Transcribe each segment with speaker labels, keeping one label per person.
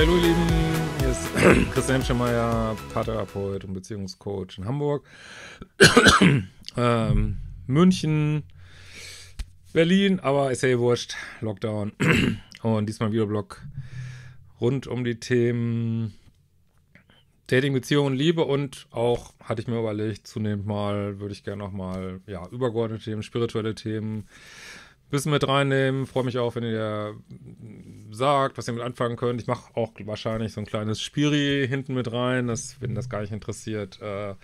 Speaker 1: hallo ihr Lieben, hier ist Christian Hemschemeyer, Paartherapeut und Beziehungscoach in Hamburg, ähm, München, Berlin, aber ist ja eh wurscht, Lockdown und diesmal Videoblog rund um die Themen Dating, Beziehungen, Liebe und auch, hatte ich mir überlegt, zunehmend mal würde ich gerne nochmal, ja, übergeordnete Themen, spirituelle Themen, bisschen mit reinnehmen. Freue mich auch, wenn ihr sagt, was ihr mit anfangen könnt. Ich mache auch wahrscheinlich so ein kleines Spiri hinten mit rein, dass, wenn das gar nicht interessiert. Äh,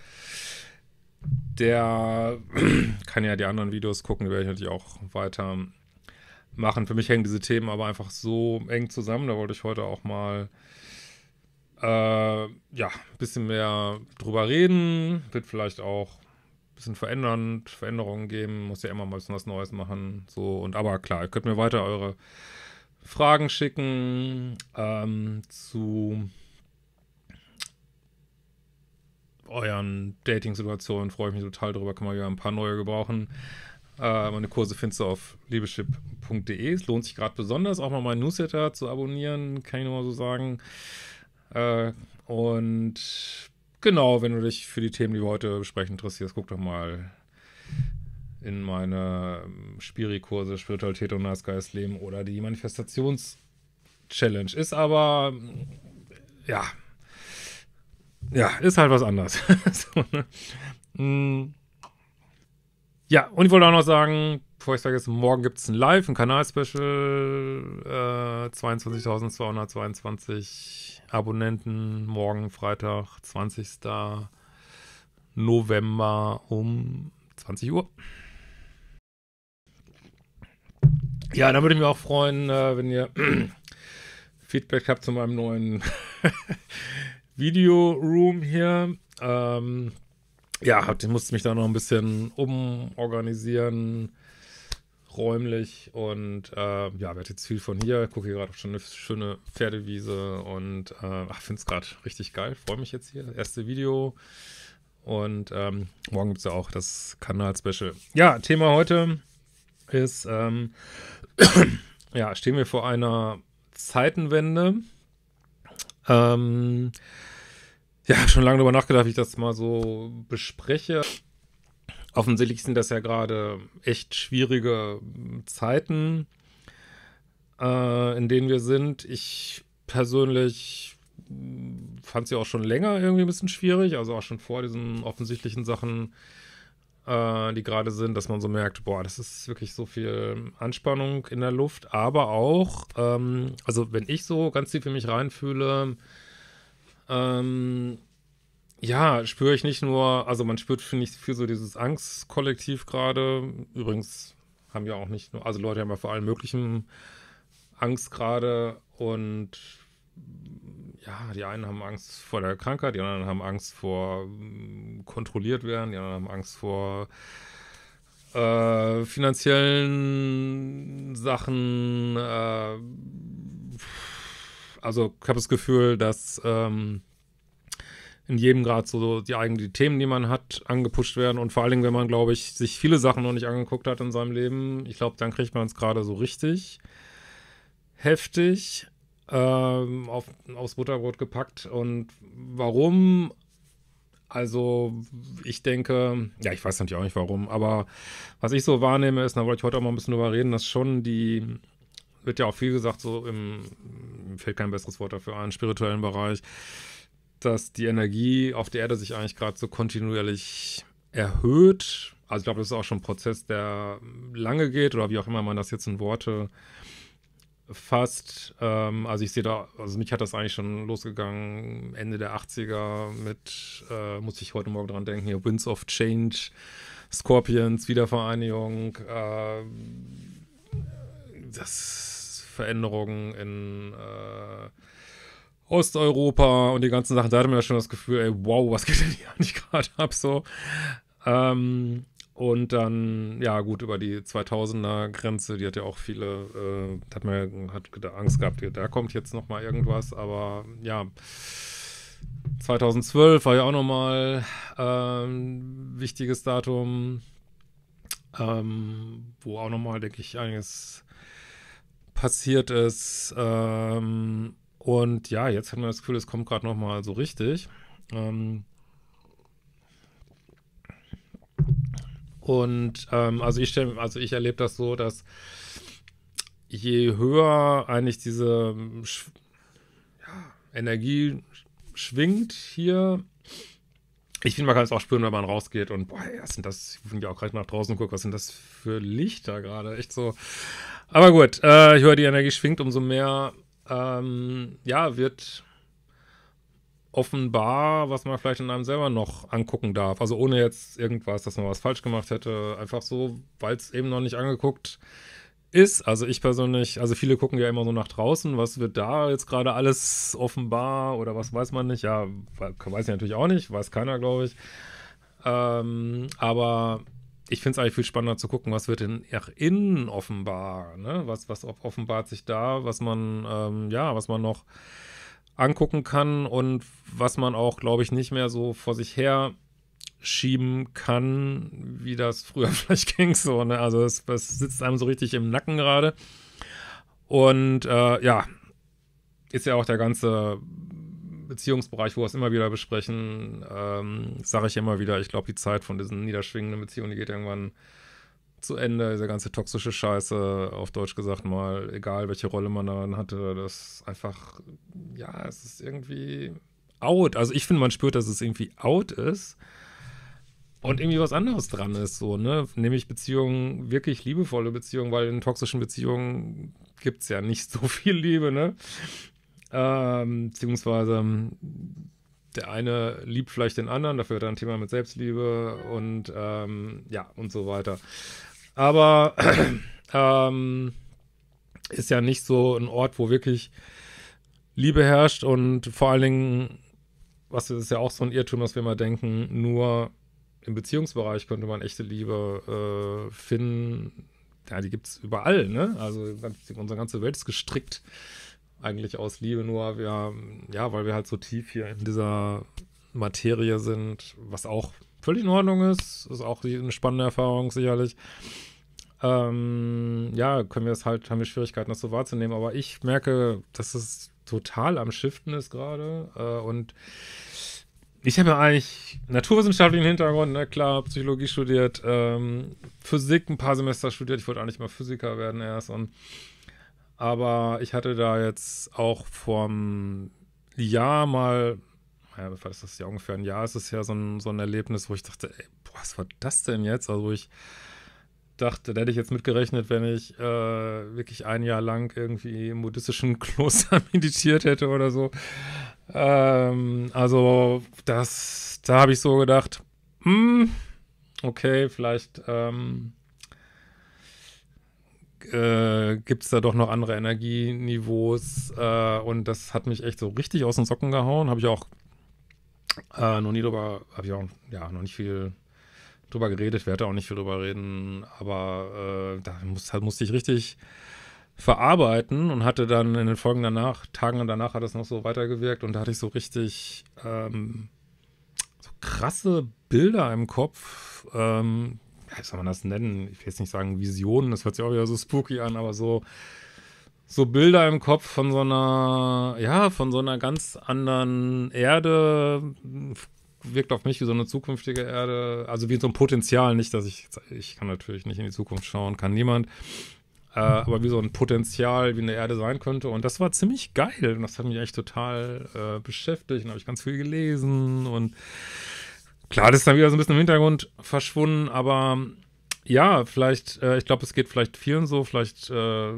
Speaker 1: der kann ja die anderen Videos gucken, die werde ich natürlich auch weiter machen. Für mich hängen diese Themen aber einfach so eng zusammen. Da wollte ich heute auch mal äh, ja, ein bisschen mehr drüber reden. Wird vielleicht auch bisschen verändern, Veränderungen geben, muss ja immer mal was Neues machen. So, und aber klar, ihr könnt mir weiter eure Fragen schicken ähm, zu euren Dating-Situationen. Freue ich mich total drüber, kann man ja ein paar neue gebrauchen. Äh, meine Kurse findest du auf liebeschip.de. Es lohnt sich gerade besonders, auch mal meinen Newsletter zu abonnieren, kann ich nur mal so sagen. Äh, und Genau, wenn du dich für die Themen, die wir heute besprechen, interessierst, guck doch mal in meine ähm, Spirikurse Spiritualität und das Geistleben oder die Manifestations-Challenge. Ist aber, mm, ja, ja, ist halt was anderes. so, ne? Mm. Ja, und ich wollte auch noch sagen, bevor ich vergesse, morgen gibt es ein Live, ein Kanal-Special, äh, 22.222 Abonnenten morgen Freitag, 20. November um 20 Uhr. Ja, dann würde ich mich auch freuen, äh, wenn ihr Feedback habt zu meinem neuen Video Room hier. Ähm, ja, ich musste mich da noch ein bisschen umorganisieren räumlich und äh, ja, werde jetzt viel von hier, gucke gerade auf schon eine schöne Pferdewiese und äh, finde es gerade richtig geil, freue mich jetzt hier, erste Video und ähm, morgen gibt es ja auch das Kanal-Special. Ja, Thema heute ist, ähm, ja, stehen wir vor einer Zeitenwende. Ähm, ja, schon lange darüber nachgedacht, wie ich das mal so bespreche offensichtlich sind das ja gerade echt schwierige Zeiten, äh, in denen wir sind. Ich persönlich fand sie auch schon länger irgendwie ein bisschen schwierig, also auch schon vor diesen offensichtlichen Sachen, äh, die gerade sind, dass man so merkt, boah, das ist wirklich so viel Anspannung in der Luft, aber auch, ähm, also wenn ich so ganz tief in mich reinfühle, ähm, ja, spüre ich nicht nur, also man spürt, finde ich, viel so dieses Angstkollektiv gerade. Übrigens haben ja auch nicht nur, also Leute haben ja vor allem möglichen Angst gerade und ja, die einen haben Angst vor der Krankheit, die anderen haben Angst vor mm, kontrolliert werden, die anderen haben Angst vor äh, finanziellen Sachen. Äh, also ich habe das Gefühl, dass ähm, in jedem Grad so die eigenen Themen, die man hat, angepusht werden. Und vor allen Dingen, wenn man, glaube ich, sich viele Sachen noch nicht angeguckt hat in seinem Leben, ich glaube, dann kriegt man es gerade so richtig heftig ähm, auf, aufs Butterbrot gepackt. Und warum? Also, ich denke, ja, ich weiß natürlich auch nicht warum, aber was ich so wahrnehme, ist, da wollte ich heute auch mal ein bisschen drüber reden, dass schon die wird ja auch viel gesagt, so im, fällt kein besseres Wort dafür ein, spirituellen Bereich, dass die Energie auf der Erde sich eigentlich gerade so kontinuierlich erhöht. Also ich glaube, das ist auch schon ein Prozess, der lange geht oder wie auch immer man das jetzt in Worte fasst. Ähm, also ich sehe da, also mich hat das eigentlich schon losgegangen Ende der 80er mit, äh, muss ich heute Morgen dran denken, hier Winds of Change, Scorpions, Wiedervereinigung, äh, das Veränderungen in äh, Osteuropa und die ganzen Sachen, da hatte man ja schon das Gefühl, ey, wow, was geht denn hier eigentlich gerade ab so. Ähm, und dann, ja gut, über die 2000er-Grenze, die hat ja auch viele, äh, hat man hat Angst gehabt, da kommt jetzt nochmal irgendwas, aber ja, 2012 war ja auch nochmal ähm, wichtiges Datum, ähm, wo auch nochmal, denke ich, einiges passiert ist. Ähm, und ja, jetzt hat man das Gefühl, es kommt gerade nochmal so richtig. Ähm und ähm, also ich stelle, also ich erlebe das so, dass je höher eigentlich diese ähm, Sch ja, Energie schwingt hier, ich finde, man kann es auch spüren, wenn man rausgeht und boah, was sind das, ich bin auch gerade nach draußen gucke, was sind das für Lichter gerade, echt so. Aber gut, äh, je höher die Energie schwingt, umso mehr ähm, ja, wird offenbar, was man vielleicht in einem selber noch angucken darf. Also ohne jetzt irgendwas, dass man was falsch gemacht hätte. Einfach so, weil es eben noch nicht angeguckt ist. Also ich persönlich, also viele gucken ja immer so nach draußen, was wird da jetzt gerade alles offenbar oder was weiß man nicht. Ja, weiß ich natürlich auch nicht, weiß keiner, glaube ich. Ähm, aber ich finde es eigentlich viel spannender zu gucken, was wird denn nach innen offenbar, ne? Was, was offenbart sich da, was man, ähm, ja, was man noch angucken kann und was man auch, glaube ich, nicht mehr so vor sich her schieben kann, wie das früher vielleicht ging so, ne? Also es, es sitzt einem so richtig im Nacken gerade. Und äh, ja, ist ja auch der ganze Beziehungsbereich, wo wir es immer wieder besprechen, ähm, sage ich immer wieder, ich glaube, die Zeit von diesen niederschwingenden Beziehungen, die geht irgendwann zu Ende. Diese ganze toxische Scheiße, auf Deutsch gesagt mal, egal welche Rolle man daran hatte, das einfach, ja, es ist irgendwie out. Also ich finde, man spürt, dass es irgendwie out ist und irgendwie was anderes dran ist, so, ne? Nämlich Beziehungen, wirklich liebevolle Beziehungen, weil in toxischen Beziehungen gibt es ja nicht so viel Liebe, ne? Ähm, beziehungsweise ähm, der eine liebt vielleicht den anderen, dafür hat er ein Thema mit Selbstliebe und ähm, ja und so weiter. Aber ähm, ist ja nicht so ein Ort, wo wirklich Liebe herrscht und vor allen Dingen, was ist ja auch so ein Irrtum, dass wir immer denken, nur im Beziehungsbereich könnte man echte Liebe äh, finden. Ja, die gibt es überall, ne? Also unsere ganze Welt ist gestrickt eigentlich aus Liebe, nur wir, ja, weil wir halt so tief hier in dieser Materie sind, was auch völlig in Ordnung ist, ist auch eine spannende Erfahrung sicherlich. Ähm, ja, können wir es halt, haben wir Schwierigkeiten, das so wahrzunehmen, aber ich merke, dass es total am Shiften ist gerade äh, und ich habe ja eigentlich naturwissenschaftlichen Hintergrund, ne, klar, Psychologie studiert, ähm, Physik ein paar Semester studiert, ich wollte eigentlich mal Physiker werden erst und aber ich hatte da jetzt auch vom Jahr mal, ja, was ist das ja ungefähr ein Jahr, ist es ja so ein, so ein Erlebnis, wo ich dachte, ey, boah, was war das denn jetzt? Also wo ich dachte, da hätte ich jetzt mitgerechnet, wenn ich äh, wirklich ein Jahr lang irgendwie im buddhistischen Kloster meditiert hätte oder so. Ähm, also das, da habe ich so gedacht, hm, okay, vielleicht ähm, äh, gibt es da doch noch andere Energieniveaus. Äh, und das hat mich echt so richtig aus den Socken gehauen. Habe ich auch äh, noch nie drüber, habe ich auch ja, noch nicht viel drüber geredet, werde auch nicht viel drüber reden, aber äh, da muss, halt, musste ich richtig verarbeiten und hatte dann in den Folgen danach, Tagen danach hat das noch so weitergewirkt und da hatte ich so richtig ähm, so krasse Bilder im Kopf, ähm, wie soll man das nennen? Ich will jetzt nicht sagen Visionen, das hört sich auch wieder so spooky an, aber so, so Bilder im Kopf von so einer, ja, von so einer ganz anderen Erde, wirkt auf mich wie so eine zukünftige Erde, also wie so ein Potenzial, nicht, dass ich, ich kann natürlich nicht in die Zukunft schauen, kann niemand, äh, aber wie so ein Potenzial, wie eine Erde sein könnte. Und das war ziemlich geil und das hat mich echt total äh, beschäftigt und habe ich ganz viel gelesen und Klar, das ist dann wieder so ein bisschen im Hintergrund verschwunden, aber ja, vielleicht, äh, ich glaube, es geht vielleicht vielen so, vielleicht äh,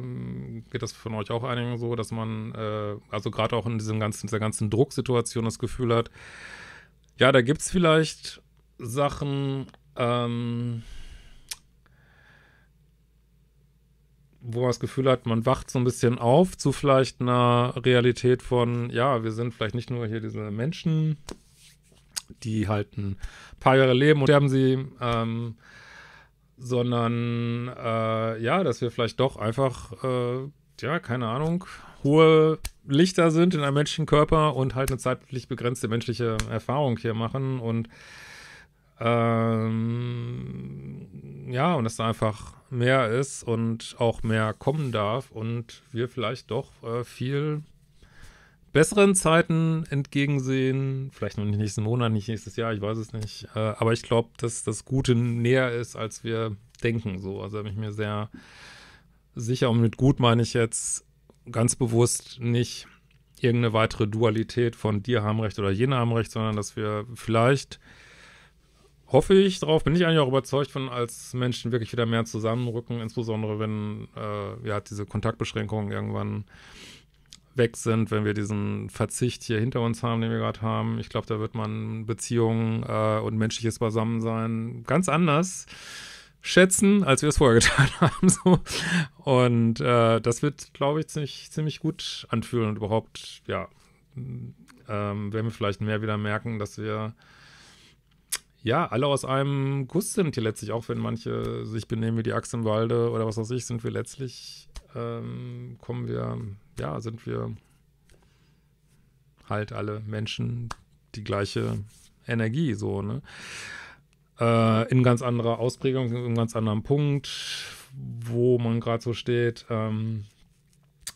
Speaker 1: geht das von euch auch einigen so, dass man, äh, also gerade auch in diesem ganzen, dieser ganzen Drucksituation das Gefühl hat, ja, da gibt es vielleicht Sachen, ähm, wo man das Gefühl hat, man wacht so ein bisschen auf zu vielleicht einer Realität von, ja, wir sind vielleicht nicht nur hier diese Menschen, die halt ein paar Jahre leben und sterben sie, ähm, sondern äh, ja, dass wir vielleicht doch einfach, äh, ja, keine Ahnung, hohe Lichter sind in einem menschlichen Körper und halt eine zeitlich begrenzte menschliche Erfahrung hier machen und ähm, ja, und dass da einfach mehr ist und auch mehr kommen darf und wir vielleicht doch äh, viel besseren Zeiten entgegensehen. Vielleicht noch nicht nächsten Monat, nicht nächstes Jahr, ich weiß es nicht. Äh, aber ich glaube, dass das Gute näher ist, als wir denken. So. Also habe ich mir sehr sicher, und mit gut meine ich jetzt ganz bewusst nicht irgendeine weitere Dualität von dir haben Recht oder jener haben Recht, sondern dass wir vielleicht, hoffe ich darauf, bin ich eigentlich auch überzeugt von, als Menschen wirklich wieder mehr zusammenrücken, insbesondere wenn äh, ja diese Kontaktbeschränkungen irgendwann weg sind, wenn wir diesen Verzicht hier hinter uns haben, den wir gerade haben. Ich glaube, da wird man Beziehungen äh, und menschliches Beisammensein ganz anders schätzen, als wir es vorher getan haben. So. Und äh, das wird, glaube ich, ziemlich, ziemlich gut anfühlen und überhaupt, ja, ähm, werden wir vielleicht mehr wieder merken, dass wir ja, alle aus einem Guss sind hier letztlich, auch wenn manche sich benehmen wie die Axt im Walde oder was weiß ich, sind wir letztlich ähm, kommen wir, ja, sind wir halt alle Menschen die gleiche Energie, so, ne? Äh, in ganz anderer Ausprägung, in ganz anderem Punkt, wo man gerade so steht. Ähm,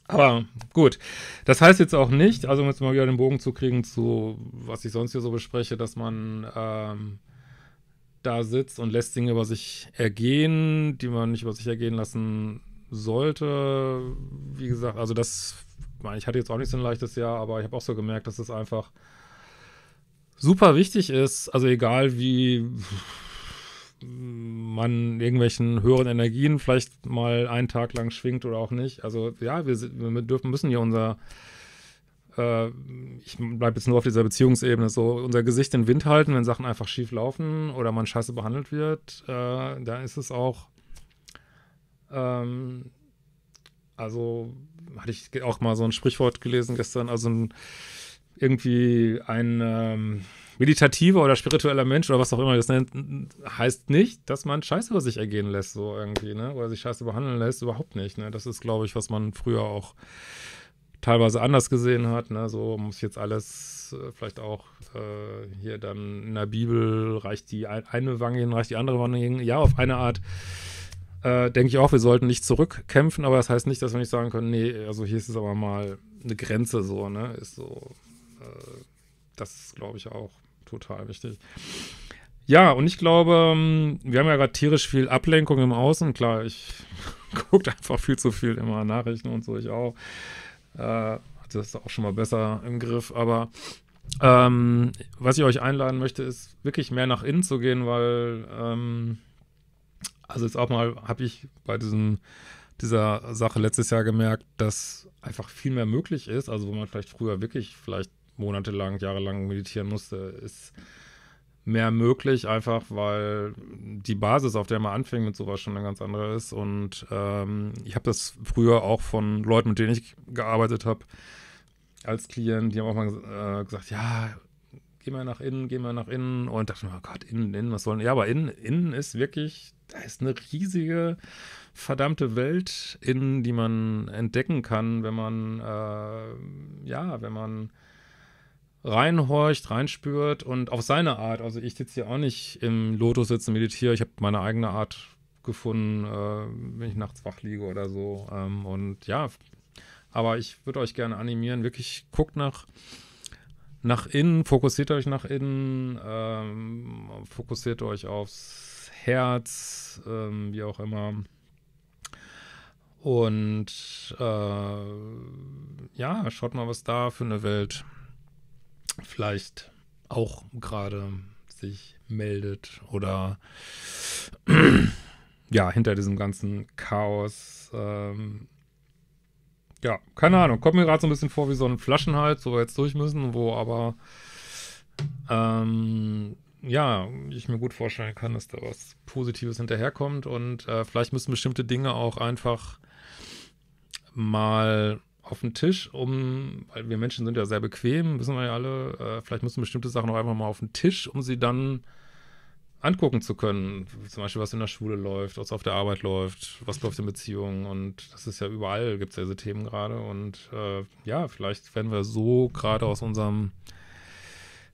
Speaker 1: aber gut, das heißt jetzt auch nicht, also um jetzt mal wieder den Bogen zu kriegen zu, was ich sonst hier so bespreche, dass man ähm, da sitzt und lässt Dinge über sich ergehen, die man nicht über sich ergehen lassen sollte, wie gesagt, also das, ich meine, ich hatte jetzt auch nicht so ein leichtes Jahr, aber ich habe auch so gemerkt, dass es das einfach super wichtig ist, also egal wie man irgendwelchen höheren Energien vielleicht mal einen Tag lang schwingt oder auch nicht. Also ja, wir, wir dürfen, müssen hier unser, äh, ich bleibe jetzt nur auf dieser Beziehungsebene, so unser Gesicht in den Wind halten, wenn Sachen einfach schief laufen oder man scheiße behandelt wird, äh, dann ist es auch ähm, also hatte ich auch mal so ein Sprichwort gelesen gestern, also ein, irgendwie ein ähm, meditativer oder spiritueller Mensch oder was auch immer das nennt, heißt nicht, dass man Scheiße über sich ergehen lässt, so irgendwie, ne? Oder sich Scheiße behandeln lässt, überhaupt nicht, ne? Das ist, glaube ich, was man früher auch teilweise anders gesehen hat, ne? So muss jetzt alles äh, vielleicht auch äh, hier dann in der Bibel reicht die eine Wange hin, reicht die andere Wange hin. Ja, auf eine Art äh, denke ich auch, wir sollten nicht zurückkämpfen, aber das heißt nicht, dass wir nicht sagen können, nee, also hier ist es aber mal eine Grenze so, ne? Ist so, äh, das ist, glaube ich, auch total wichtig. Ja, und ich glaube, ähm, wir haben ja gerade tierisch viel Ablenkung im Außen. Klar, ich gucke einfach viel zu viel immer Nachrichten und so, ich auch. Äh, also das ist auch schon mal besser im Griff, aber ähm, was ich euch einladen möchte, ist wirklich mehr nach innen zu gehen, weil ähm, also jetzt auch mal habe ich bei diesem, dieser Sache letztes Jahr gemerkt, dass einfach viel mehr möglich ist. Also wo man vielleicht früher wirklich vielleicht monatelang, jahrelang meditieren musste, ist mehr möglich, einfach weil die Basis, auf der man anfängt mit sowas, schon eine ganz andere ist. Und ähm, ich habe das früher auch von Leuten, mit denen ich gearbeitet habe, als Klient, die haben auch mal äh, gesagt, ja, geh mal nach innen, geh mal nach innen. Und dachte mir, oh Gott, innen, innen, was sollen... Ja, aber innen, innen ist wirklich da ist eine riesige verdammte Welt in, die man entdecken kann, wenn man, äh, ja, wenn man reinhorcht, reinspürt und auf seine Art. Also ich sitze hier auch nicht im Lotus sitzen, meditiere. Ich habe meine eigene Art gefunden, äh, wenn ich nachts wach liege oder so. Ähm, und ja, aber ich würde euch gerne animieren, wirklich guckt nach nach innen, fokussiert euch nach innen, ähm, fokussiert euch aufs Herz, ähm, wie auch immer. Und äh, ja, schaut mal, was da für eine Welt vielleicht auch gerade sich meldet oder ja, hinter diesem ganzen Chaos. Ähm, ja, keine Ahnung. Kommt mir gerade so ein bisschen vor wie so ein Flaschenhals, wo wir jetzt durch müssen, wo aber ähm, ja, ich mir gut vorstellen kann, dass da was Positives hinterherkommt und äh, vielleicht müssen bestimmte Dinge auch einfach mal auf den Tisch, um, weil wir Menschen sind ja sehr bequem, wissen wir ja alle, äh, vielleicht müssen bestimmte Sachen auch einfach mal auf den Tisch, um sie dann angucken zu können. Zum Beispiel, was in der Schule läuft, was auf der Arbeit läuft, was läuft in Beziehungen und das ist ja überall, gibt es ja diese Themen gerade und äh, ja, vielleicht werden wir so gerade aus unserem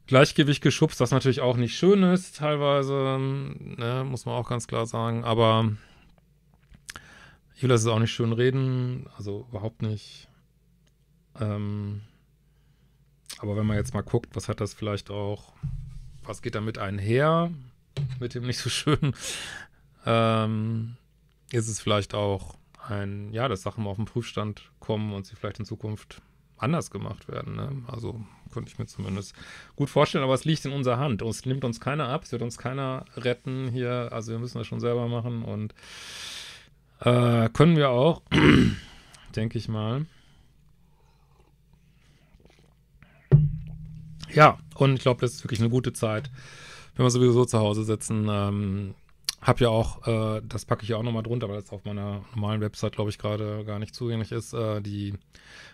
Speaker 1: Gleichgewicht geschubst, was natürlich auch nicht schön ist, teilweise, ne, muss man auch ganz klar sagen. Aber ich will das auch nicht schön reden, also überhaupt nicht. Ähm, aber wenn man jetzt mal guckt, was hat das vielleicht auch, was geht damit einher, mit dem nicht so schön, ähm, ist es vielleicht auch ein, ja, dass Sachen mal auf den Prüfstand kommen und sie vielleicht in Zukunft anders gemacht werden. Ne? Also könnte ich mir zumindest gut vorstellen, aber es liegt in unserer Hand. Es nimmt uns keiner ab, es wird uns keiner retten hier. Also wir müssen das schon selber machen und äh, können wir auch, denke ich mal. Ja, und ich glaube, das ist wirklich eine gute Zeit, wenn wir sowieso zu Hause sitzen. Ähm, hab ja auch, äh, das packe ich ja auch nochmal drunter, weil das auf meiner normalen Website, glaube ich, gerade gar nicht zugänglich ist. Äh, die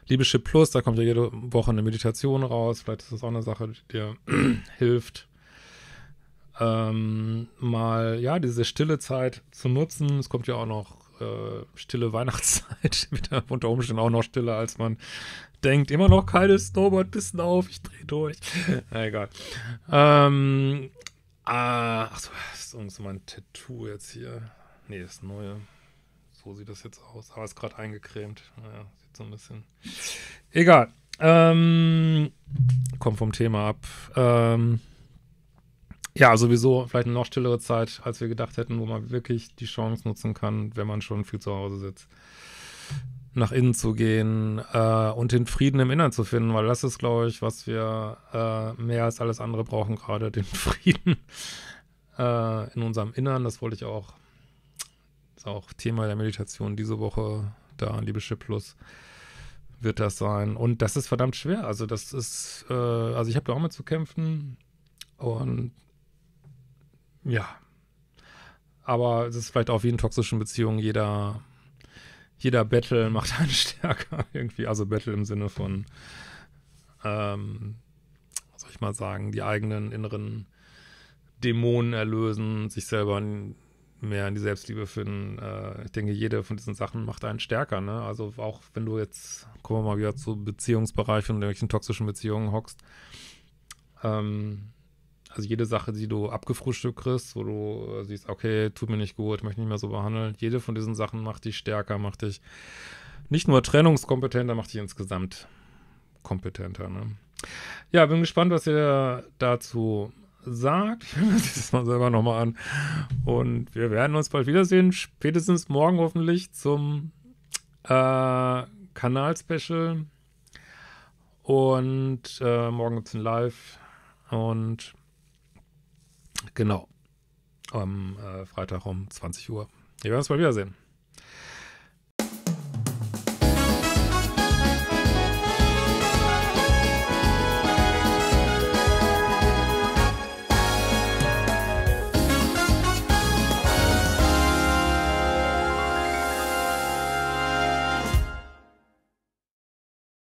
Speaker 1: Liebeschip Plus, da kommt ja jede Woche eine Meditation raus. Vielleicht ist das auch eine Sache, die dir hilft, ähm, mal ja diese stille Zeit zu nutzen. Es kommt ja auch noch äh, stille Weihnachtszeit, wieder unter Umständen auch noch stiller, als man denkt. Immer noch keine snowboard bissen auf, ich drehe durch. Na egal. Ähm, Ah, ach so, ist irgendwie so mein Tattoo jetzt hier. Nee, das neue. So sieht das jetzt aus. Aber ist gerade eingecremt. Naja, sieht so ein bisschen. Egal. Ähm, kommt vom Thema ab. Ähm, ja, sowieso vielleicht eine noch stillere Zeit, als wir gedacht hätten, wo man wirklich die Chance nutzen kann, wenn man schon viel zu Hause sitzt nach innen zu gehen äh, und den Frieden im Inneren zu finden, weil das ist, glaube ich, was wir äh, mehr als alles andere brauchen, gerade den Frieden äh, in unserem Inneren. Das wollte ich auch, ist auch Thema der Meditation diese Woche da, Liebeschiff Plus wird das sein. Und das ist verdammt schwer. Also das ist, äh, also ich habe da auch mit zu kämpfen und ja. Aber es ist vielleicht auch wie in toxischen Beziehungen jeder jeder Battle macht einen stärker irgendwie. Also Battle im Sinne von, ähm, was soll ich mal sagen, die eigenen inneren Dämonen erlösen, sich selber mehr in die Selbstliebe finden. Äh, ich denke, jede von diesen Sachen macht einen stärker. Ne? Also auch wenn du jetzt, kommen wir mal wieder zu Beziehungsbereichen und irgendwelchen toxischen Beziehungen hockst. Ähm, also jede Sache, die du abgefrühstückt kriegst, wo du äh, siehst, okay, tut mir nicht gut, möchte nicht mehr so behandeln, jede von diesen Sachen macht dich stärker, macht dich nicht nur trennungskompetenter, macht dich insgesamt kompetenter. Ne? Ja, bin gespannt, was ihr dazu sagt. Ich höre mir das mal selber nochmal an. Und wir werden uns bald wiedersehen. Spätestens morgen hoffentlich zum äh, Kanal-Special. Und äh, morgen gibt es ein Live. Und Genau. Am äh, Freitag um 20 Uhr. Wir werden uns mal wiedersehen.